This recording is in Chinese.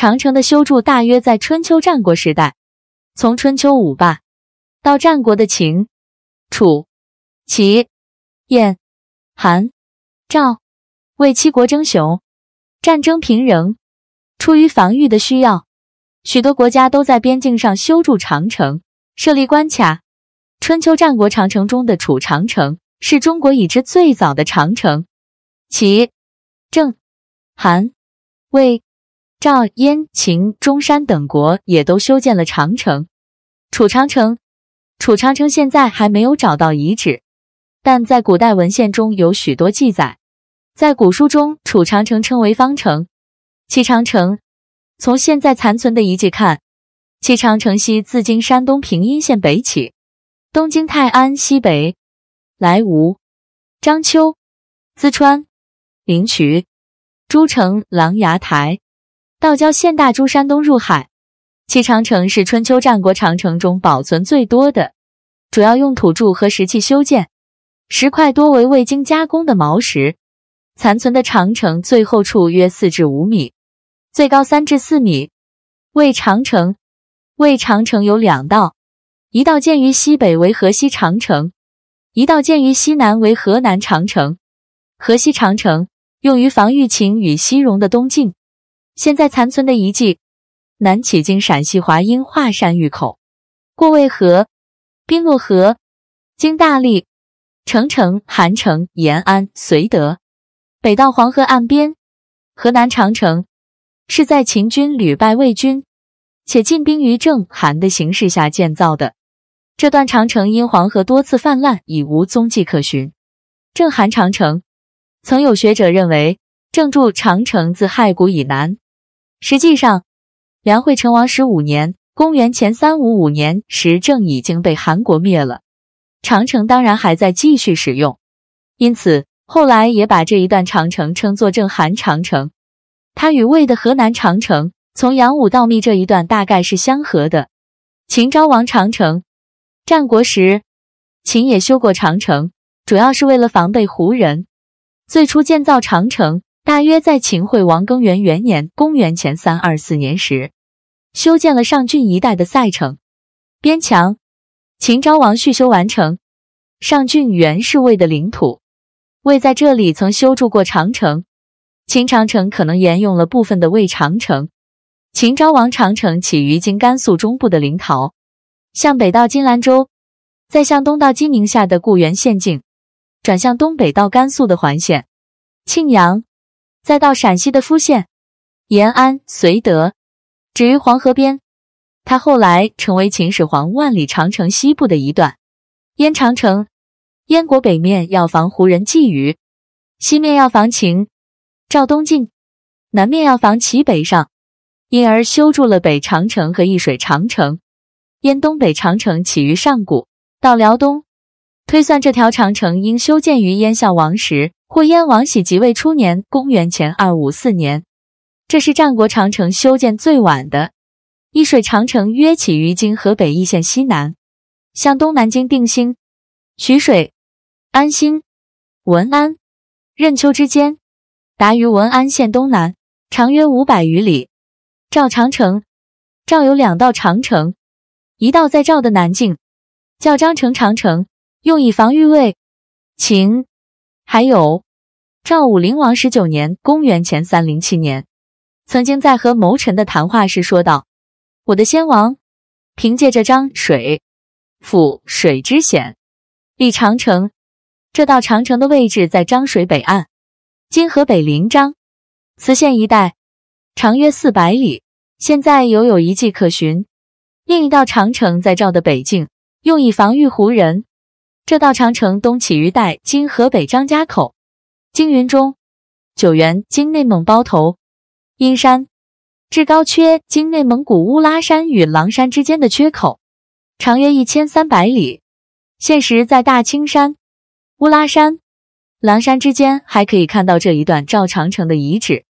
长城的修筑大约在春秋战国时代，从春秋五霸到战国的秦、楚、齐、燕、韩、赵为七国争雄，战争频仍，出于防御的需要，许多国家都在边境上修筑长城，设立关卡。春秋战国长城中的楚长城是中国已知最早的长城，齐、郑、韩、魏。赵、燕、秦、中山等国也都修建了长城。楚长城，楚长城现在还没有找到遗址，但在古代文献中有许多记载。在古书中，楚长城称为方城。齐长城从现在残存的遗迹看，齐长城西自今山东平阴县北起，东经泰安、西北莱芜、章丘、淄川、临朐、诸城、琅琊台。道交县大珠山东入海，其长城是春秋战国长城中保存最多的，主要用土筑和石器修建，石块多为未经加工的毛石，残存的长城最厚处约四至五米，最高三至四米。魏长城，魏长城有两道，一道建于西北为河西长城，一道建于西南为河南长城。河西长城用于防御秦与西戎的东进。现在残存的遗迹，南起经陕西华阴华山峪口，过渭河、冰洛河，经大荔、澄城、韩城、延安、绥德，北到黄河岸边河南长城，是在秦军屡败魏军，且进兵于郑韩的形势下建造的。这段长城因黄河多次泛滥，已无踪迹可寻。郑韩长城，曾有学者认为。郑筑长城自函谷以南。实际上，梁惠成王十五年（公元前三五五年）时，郑已经被韩国灭了，长城当然还在继续使用，因此后来也把这一段长城称作郑韩长城。它与魏的河南长城从阳武到密这一段大概是相合的。秦昭王长城，战国时秦也修过长城，主要是为了防备胡人。最初建造长城。大约在秦惠王更元元年（公元前三二四年）时，修建了上郡一带的塞城边墙。秦昭王续修完成上郡原是魏的领土，魏在这里曾修筑过长城。秦长城可能沿用了部分的魏长城。秦昭王长城起于今甘肃中部的临洮，向北到金兰州，再向东到金宁夏的固原县境，转向东北到甘肃的环县、庆阳。再到陕西的肤县、延安、绥德，止于黄河边。它后来成为秦始皇万里长城西部的一段燕长城。燕国北面要防胡人觊觎，西面要防秦、赵东进，南面要防齐北上，因而修筑了北长城和易水长城。燕东北长城起于上古，到辽东。推算这条长城应修建于燕孝王时。或燕王喜即位初年，公元前二五四年，这是战国长城修建最晚的易水长城，约起于今河北易县西南，向东南经定兴、曲水、安新、文安、任丘之间，达于文安县东南，长约五百余里。赵长城，赵有两道长城，一道在赵的南境，叫张城长城，用以防御魏、秦。还有，赵武灵王十九年（公元前三零七年），曾经在和谋臣的谈话时说道：“我的先王凭借着漳水、府水之险，立长城。这道长城的位置在漳水北岸，今河北临漳、磁县一带，长约四百里，现在犹有遗迹可寻。另一道长城在赵的北境，用以防御胡人。”这道长城东起于代，今河北张家口、经云中、九原，今内蒙包头、阴山，至高缺，经内蒙古乌拉山与狼山之间的缺口，长约一千三百里。现时在大青山、乌拉山、狼山之间，还可以看到这一段赵长城的遗址。